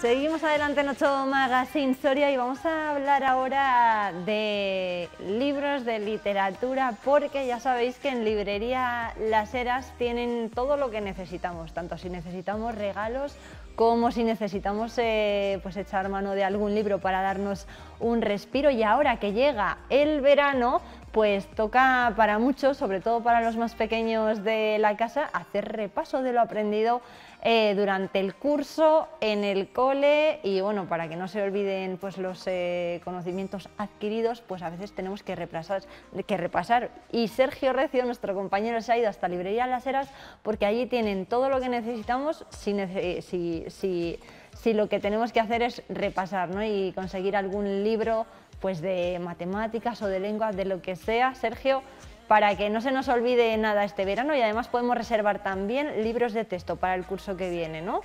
Seguimos adelante en Ocho Magazine Soria y vamos a hablar ahora de libros de literatura porque ya sabéis que en librería Las eras tienen todo lo que necesitamos, tanto si necesitamos regalos como si necesitamos eh, pues echar mano de algún libro para darnos un respiro y ahora que llega el verano pues toca para muchos, sobre todo para los más pequeños de la casa, hacer repaso de lo aprendido eh, durante el curso en el cole y bueno, para que no se olviden pues, los eh, conocimientos adquiridos, pues a veces tenemos que repasar, que repasar. Y Sergio Recio, nuestro compañero, se ha ido hasta Librería Las Heras porque allí tienen todo lo que necesitamos si, lo que tenemos que hacer es repasar y conseguir algún libro pues de matemáticas o de lengua, de lo que sea, Sergio, para que no se nos olvide nada este verano y además podemos reservar también libros de texto para el curso que viene, ¿no?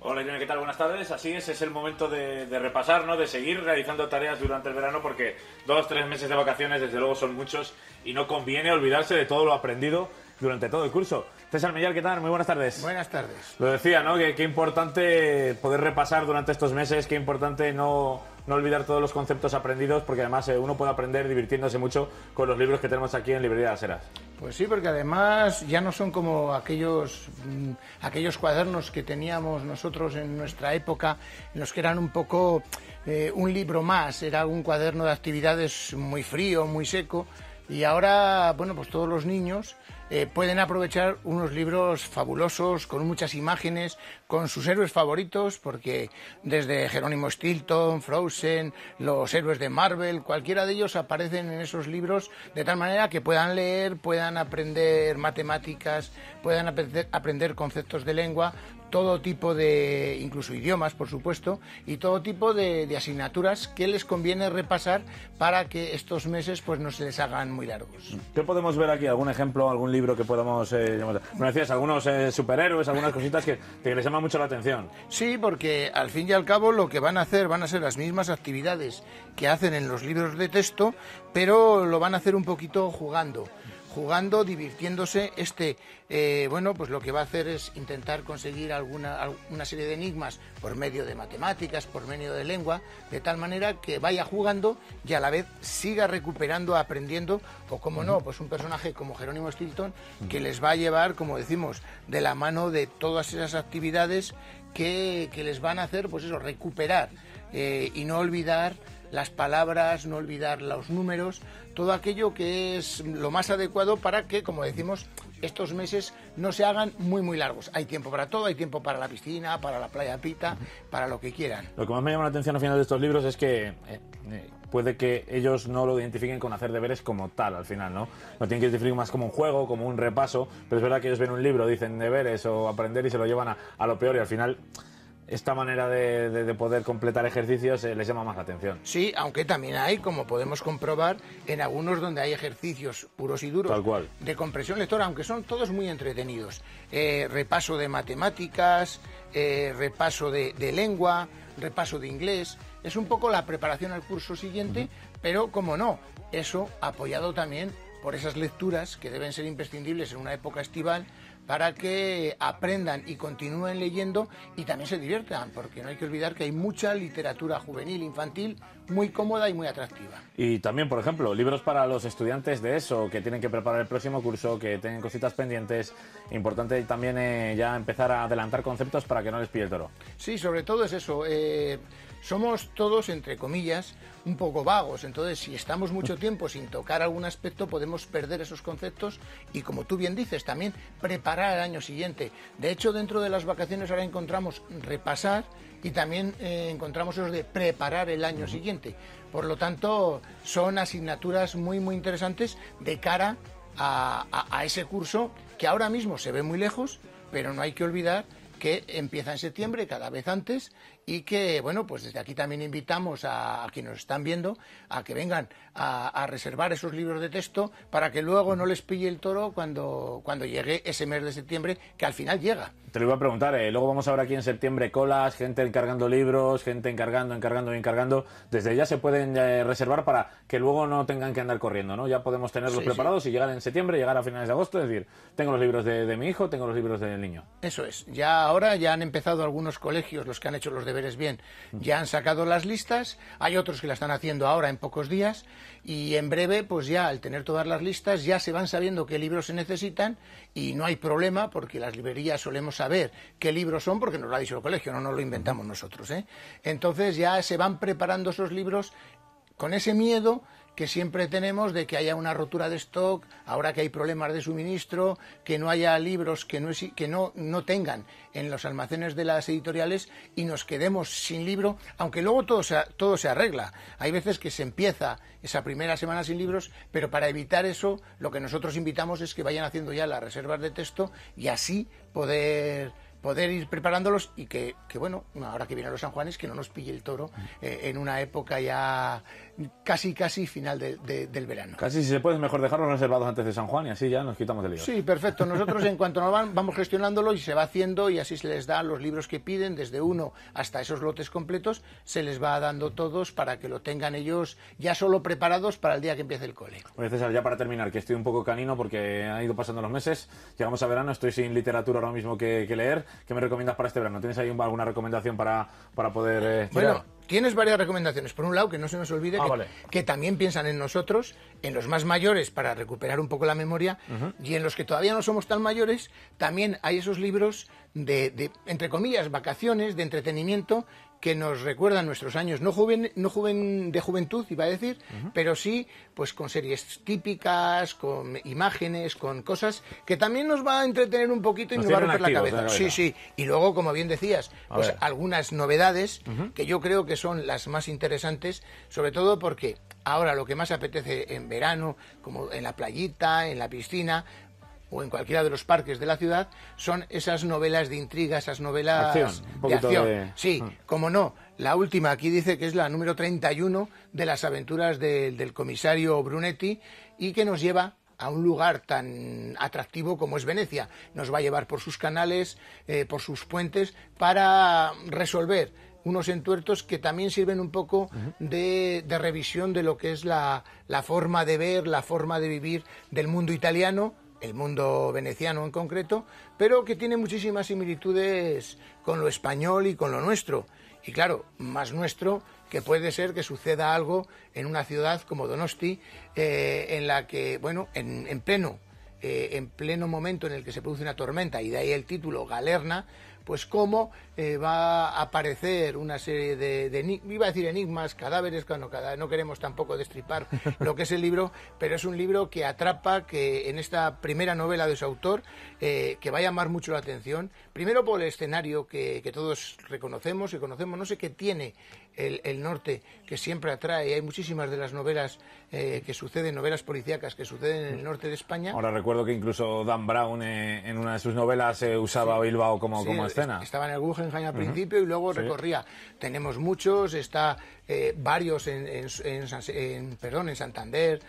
Hola ¿qué tal? Buenas tardes. Así es, es el momento de, de, repasar, ¿no? De seguir realizando tareas durante el verano porque dos, tres meses de vacaciones desde luego son muchos y no conviene olvidarse de todo lo aprendido durante todo el curso. César Millar, ¿qué tal? Muy buenas tardes. Buenas tardes. Lo decía, ¿no? Que qué importante poder repasar durante estos meses, qué importante no, olvidar todos los conceptos aprendidos, porque además eh, uno puede aprender divirtiéndose mucho con los libros que tenemos aquí en Librería de las Heras. Pues sí, porque además ya no son como aquellos, mm, aquellos cuadernos que teníamos nosotros en nuestra época, en los que eran un poco eh, un libro más, era un cuaderno de actividades muy frío, muy seco y ahora, bueno, pues todos los niños eh, pueden aprovechar unos libros fabulosos, con muchas imágenes, con sus héroes favoritos, porque desde Jerónimo Stilton, Frozen, los héroes de Marvel, cualquiera de ellos aparecen en esos libros de tal manera que puedan leer, puedan aprender matemáticas, puedan aprender conceptos de lengua, todo tipo de, incluso idiomas, por supuesto, y todo tipo de, asignaturas que les conviene repasar para que estos meses pues no se les hagan muy largos. ¿Qué podemos ver aquí? ¿Algún ejemplo, algún libro que podamos... Eh, me decías, algunos eh, superhéroes, algunas cositas que, que les llama mucho la atención. Sí, porque al fin y al cabo lo que van a hacer van a ser las mismas actividades que hacen en los libros de texto, pero lo van a hacer un poquito jugando jugando, divirtiéndose. Este, eh, bueno, pues lo que va a hacer es intentar conseguir alguna una serie de enigmas por medio de matemáticas, por medio de lengua, de tal manera que vaya jugando y a la vez siga recuperando, aprendiendo, o como no, pues un personaje como Jerónimo Stilton que les va a llevar, como decimos, de la mano de todas esas actividades que, les van a hacer, pues eso, recuperar eh, y no olvidar las palabras, no olvidar los números, todo aquello que es lo más adecuado para que, como decimos, estos meses no se hagan muy muy largos. Hay tiempo para todo, hay tiempo para la piscina, para la playa pita, para lo que quieran. Lo que más me llama la atención al final de estos libros es que eh, eh, puede que ellos no lo identifiquen con hacer deberes como tal al final, ¿no? Lo tienen que identificar más como un juego, como un repaso, pero es verdad que ellos ven un libro, dicen deberes o aprender y se lo llevan a lo peor y al final esta manera de, poder completar ejercicios eh, les llama más la atención. Sí, aunque también hay, como podemos comprobar, en algunos donde hay ejercicios puros y duros cual. de compresión lectora, aunque son todos muy entretenidos. Eh, repaso de matemáticas, eh, repaso de, lengua, repaso de inglés. Es un poco la preparación al curso siguiente, pero como no, eso apoyado también por esas lecturas que deben ser imprescindibles en una época estival para que aprendan y continúen leyendo y también se diviertan, porque no hay que olvidar que hay mucha literatura juvenil, infantil, muy cómoda y muy atractiva. Y también, por ejemplo, libros para los estudiantes de eso, que tienen que preparar el próximo curso, que tienen cositas pendientes. Importante también eh, ya empezar a adelantar conceptos para que no les pille el toro. Sí, sobre todo es eso. Eh, somos todos, entre comillas, un poco vagos. Entonces, si estamos mucho tiempo sin tocar algún aspecto, podemos perder esos conceptos y, como tú bien dices, también preparar el año siguiente. De hecho, dentro de las vacaciones ahora encontramos repasar y también eh, encontramos los de preparar el año siguiente. Por lo tanto, son asignaturas muy, muy interesantes de cara a, ese curso que ahora mismo se ve muy lejos, pero no hay que olvidar que empieza en septiembre, cada vez antes, y que, bueno, pues desde aquí también invitamos a, quienes nos están viendo a que vengan a, reservar esos libros de texto para que luego no les pille el toro cuando, cuando llegue ese mes de septiembre, que al final llega. Te lo iba a preguntar, ¿eh? luego vamos a ver aquí en septiembre colas, gente encargando libros, gente encargando, encargando y encargando. Desde ya se pueden eh, reservar para que luego no tengan que andar corriendo, ¿no? Ya podemos tenerlos preparados y llegar en septiembre, llegar a finales de agosto, es decir, tengo los libros de, de mi hijo, tengo los libros del niño. Eso es, ya ahora ya han empezado algunos colegios los que han hecho los de bien. Ya han sacado las listas, hay otros que la están haciendo ahora en pocos días y en breve, pues ya al tener todas las listas, ya se van sabiendo qué libros se necesitan y no hay problema porque las librerías solemos saber qué libros son porque nos lo ha dicho el colegio, no nos lo inventamos nosotros. ¿eh? Entonces ya se van preparando esos libros con ese miedo que siempre tenemos de que haya una rotura de stock, ahora que hay problemas de suministro, que no haya libros que no, que no, no tengan en los almacenes de las editoriales y nos quedemos sin libro, aunque luego todo se, todo se arregla. Hay veces que se empieza esa primera semana sin libros, pero para evitar eso lo que nosotros invitamos es que vayan haciendo ya las reservas de texto y así poder poder ir preparándolos y que, bueno, ahora que vienen los San Juanes, que no nos pille el toro mm. eh, en una época ya casi, casi final del verano. Casi, si se puede, mejor dejarlos reservados antes de San Juan y así ya nos quitamos el libro. Sí, perfecto. Nosotros en cuanto nos van, vamos gestionándolo y se va haciendo y así se les da los libros que piden, desde uno hasta esos lotes completos, se les va dando todos para que lo tengan ellos ya solo preparados para el día que empiece el cole. Bueno César, ya para terminar, que estoy un poco canino porque han ido pasando los meses, llegamos a verano, estoy sin literatura ahora mismo que, leer. ¿Qué me recomiendas para este verano? ¿Tienes ahí alguna recomendación para, para poder... Eh, tienes varias recomendaciones. Por un lado, que no se nos olvide ah, que, también piensan en nosotros, en los más mayores para recuperar un poco la memoria y en los que todavía no somos tan mayores, también hay esos libros de, de, entre comillas, vacaciones, de entretenimiento que nos recuerdan nuestros años, no, no de juventud, iba a decir, pero sí pues con series típicas, con imágenes, con cosas que también nos va a entretener un poquito y nos, va a romper la cabeza. ¿eh, sí, sí. Y luego, como bien decías, pues algunas novedades que yo creo que son las más interesantes, sobre todo porque ahora lo que más apetece en verano, como en la playita, en la piscina, o en cualquiera de los parques de la ciudad, son esas novelas de intriga, esas novelas de acción. Sí, ah. como no, la última aquí dice que es la número 31 de las aventuras del comisario Brunetti y que nos lleva a un lugar tan atractivo como es Venecia. Nos va a llevar por sus canales, eh, por sus puentes, para resolver unos entuertos que también sirven un poco de, de revisión de lo que es la, la forma de ver, la forma de vivir del mundo italiano el mundo veneciano en concreto, pero que tiene muchísimas similitudes con lo español y con lo nuestro. Y claro, más nuestro que puede ser que suceda algo en una ciudad como Donosti, eh, en la que, bueno, en, pleno, eh, en pleno momento en el que se produce una tormenta, y de ahí el título Galerna, pues cómo eh, va a aparecer una serie de, iba a decir enigmas, cadáveres, cuando no queremos tampoco destripar lo que es el libro, pero es un libro que atrapa, que en esta primera novela de su autor, eh, que va a llamar mucho la atención, primero por el escenario que todos reconocemos y conocemos, no sé qué tiene el, norte que siempre atrae. Hay muchísimas de las novelas eh, que suceden, novelas policíacas que suceden en el norte de España. Ahora recuerdo que incluso Dan Brown eh, en una de sus novelas eh, usaba Bilbao como, como escena. Estaba en el Guggenheim al principio y luego recorría. Tenemos muchos, está varios en, en, perdón, en Santander,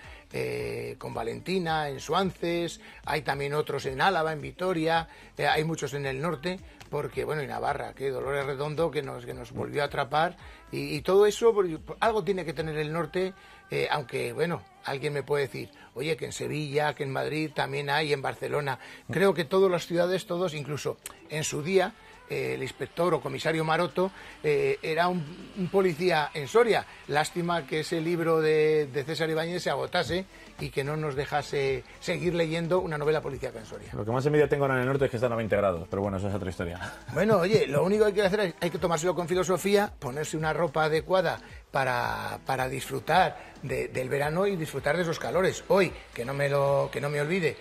con Valentina, en Suances, hay también otros en Álava, en Vitoria, hay muchos en el norte porque bueno, y Navarra, que Dolores Redondo que nos, nos volvió a atrapar y, todo eso, algo tiene que tener el norte, eh, aunque bueno, alguien me puede decir, oye, que en Sevilla, que en Madrid también hay, en Barcelona, creo que todas las ciudades, todos, incluso en su día, el inspector o comisario Maroto, eh, era un, policía en Soria. Lástima que ese libro de, César Ibáñez se agotase y que no nos dejase seguir leyendo una novela policíaca en Soria. Lo que más envidia tengo en el norte es que están a 20 grados, pero bueno, eso es otra historia. Bueno, oye, lo único que hay que hacer es hay que tomárselo con filosofía, ponerse una ropa adecuada para, para disfrutar del verano y disfrutar de esos calores. Hoy, que no me, lo, que no me olvide,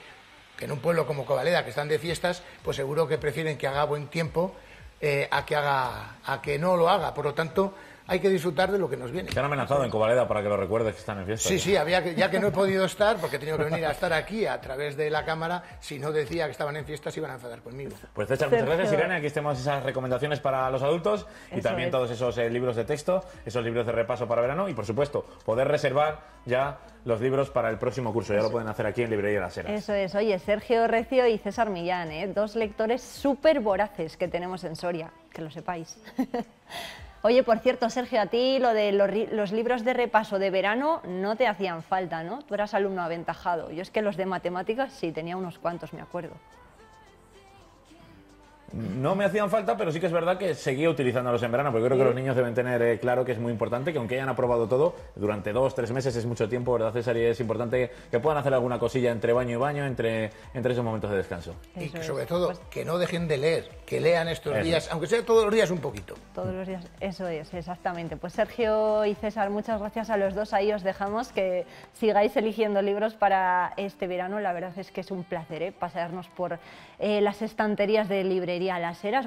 que en un pueblo como Covaleda, que están de fiestas, pues seguro que prefieren que haga buen tiempo eh, a, que haga, a que no lo haga. Por lo tanto, hay que disfrutar de lo que nos viene. Te han amenazado en Cobaleda para que lo recuerdes que están en fiesta. Sí, sí, había ya que no he podido estar, porque he tenido que venir a estar aquí a través de la cámara, si no decía que estaban en fiesta se iban a enfadar conmigo. Pues César, muchas gracias Irene, aquí tenemos esas recomendaciones para los adultos y también todos esos eh, libros de texto, esos libros de repaso para verano y por supuesto poder reservar ya los libros para el próximo curso, ya lo pueden hacer aquí en Librería Las Heras. Eso es, oye, Sergio Recio y César Millán, ¿eh? dos lectores súper voraces que tenemos en Soria, que lo sepáis. Oye, por cierto, Sergio, a ti lo de los, libros de repaso de verano no te hacían falta, ¿no? Tú eras alumno aventajado. Yo es que los de matemáticas sí, tenía unos cuantos, me acuerdo. No me hacían falta, pero sí que es verdad que seguía utilizándolos en verano, porque creo que los niños deben tener eh, claro que es muy importante que aunque hayan aprobado todo, durante dos, tres meses es mucho tiempo, ¿verdad, César? Y es importante que puedan hacer alguna cosilla entre baño y baño, entre, entre esos momentos de descanso. y sobre todo, que no dejen de leer, que lean estos días, aunque sea todos los días un poquito. Todos los días, eso es, exactamente. Pues Sergio y César, muchas gracias a los dos. Ahí os dejamos que sigáis eligiendo libros para este verano. La verdad es que es un placer ¿eh? pasarnos por eh, las estanterías de Libre ...sería Las Heras.